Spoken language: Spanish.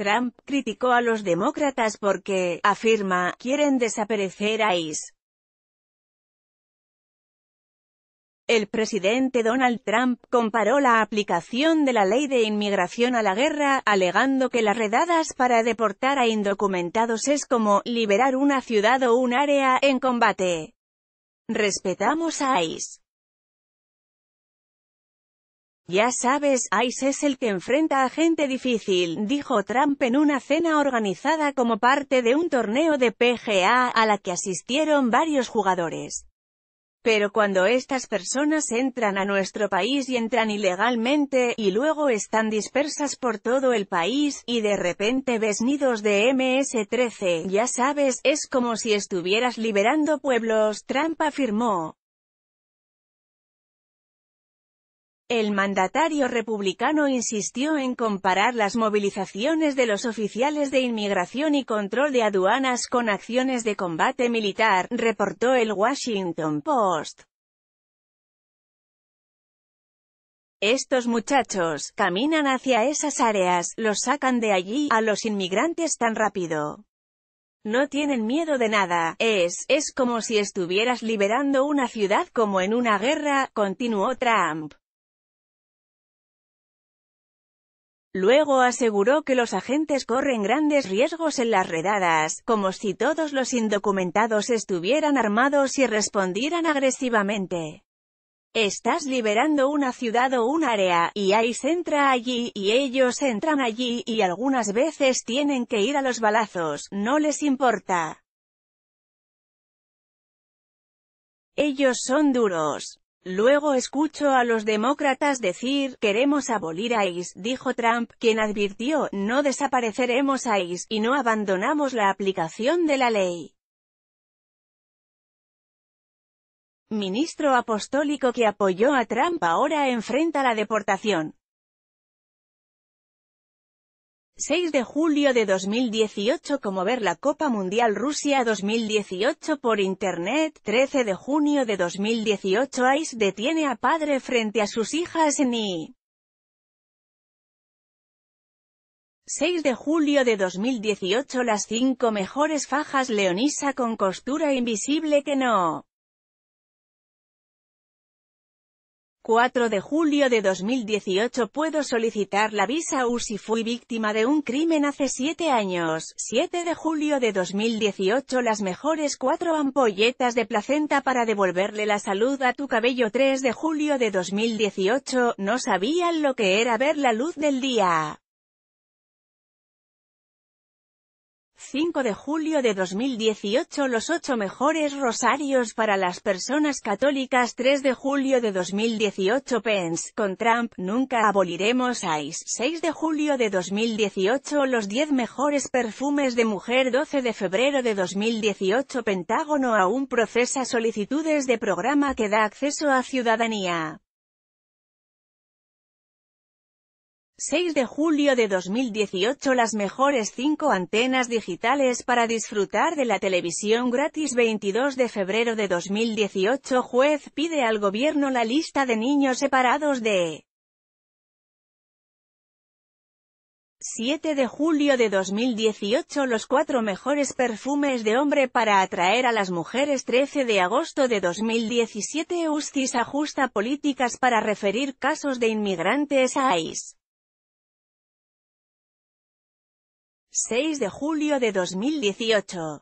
Trump criticó a los demócratas porque, afirma, quieren desaparecer a ICE. El presidente Donald Trump comparó la aplicación de la ley de inmigración a la guerra, alegando que las redadas para deportar a indocumentados es como liberar una ciudad o un área en combate. Respetamos a ICE. Ya sabes, Ice es el que enfrenta a gente difícil, dijo Trump en una cena organizada como parte de un torneo de PGA, a la que asistieron varios jugadores. Pero cuando estas personas entran a nuestro país y entran ilegalmente, y luego están dispersas por todo el país, y de repente ves nidos de MS-13, ya sabes, es como si estuvieras liberando pueblos, Trump afirmó. El mandatario republicano insistió en comparar las movilizaciones de los oficiales de inmigración y control de aduanas con acciones de combate militar, reportó el Washington Post. Estos muchachos, caminan hacia esas áreas, los sacan de allí, a los inmigrantes tan rápido. No tienen miedo de nada, es, es como si estuvieras liberando una ciudad como en una guerra, continuó Trump. Luego aseguró que los agentes corren grandes riesgos en las redadas, como si todos los indocumentados estuvieran armados y respondieran agresivamente. Estás liberando una ciudad o un área, y ICE entra allí, y ellos entran allí, y algunas veces tienen que ir a los balazos, no les importa. Ellos son duros. Luego escucho a los demócratas decir, queremos abolir a ICE, dijo Trump, quien advirtió, no desapareceremos a ICE, y no abandonamos la aplicación de la ley. Ministro apostólico que apoyó a Trump ahora enfrenta la deportación. 6 de julio de 2018 como ver la Copa Mundial Rusia 2018 por Internet, 13 de junio de 2018 ICE detiene a padre frente a sus hijas ni. 6 de julio de 2018 las 5 mejores fajas Leonisa con costura invisible que no. 4 de julio de 2018 Puedo solicitar la visa U si fui víctima de un crimen hace 7 años. 7 de julio de 2018 Las mejores 4 ampolletas de placenta para devolverle la salud a tu cabello 3 de julio de 2018 No sabían lo que era ver la luz del día. 5 de julio de 2018 Los 8 mejores rosarios para las personas católicas 3 de julio de 2018 Pence, con Trump, nunca aboliremos ICE 6 de julio de 2018 Los 10 mejores perfumes de mujer 12 de febrero de 2018 Pentágono aún procesa solicitudes de programa que da acceso a ciudadanía 6 de julio de 2018 Las mejores 5 antenas digitales para disfrutar de la televisión gratis 22 de febrero de 2018 Juez pide al gobierno la lista de niños separados de 7 de julio de 2018 Los cuatro mejores perfumes de hombre para atraer a las mujeres 13 de agosto de 2017 Ustis ajusta políticas para referir casos de inmigrantes a ICE 6 de julio de 2018